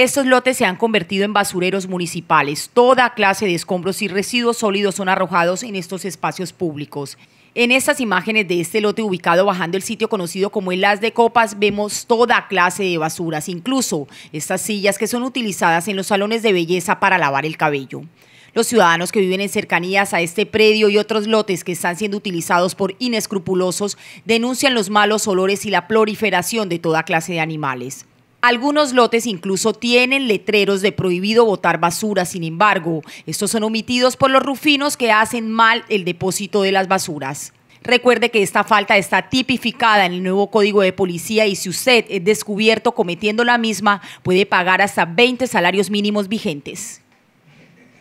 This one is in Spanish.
Estos lotes se han convertido en basureros municipales. Toda clase de escombros y residuos sólidos son arrojados en estos espacios públicos. En estas imágenes de este lote ubicado bajando el sitio conocido como el Las de Copas vemos toda clase de basuras, incluso estas sillas que son utilizadas en los salones de belleza para lavar el cabello. Los ciudadanos que viven en cercanías a este predio y otros lotes que están siendo utilizados por inescrupulosos denuncian los malos olores y la proliferación de toda clase de animales. Algunos lotes incluso tienen letreros de prohibido botar basura, sin embargo, estos son omitidos por los rufinos que hacen mal el depósito de las basuras. Recuerde que esta falta está tipificada en el nuevo Código de Policía y si usted es descubierto cometiendo la misma, puede pagar hasta 20 salarios mínimos vigentes.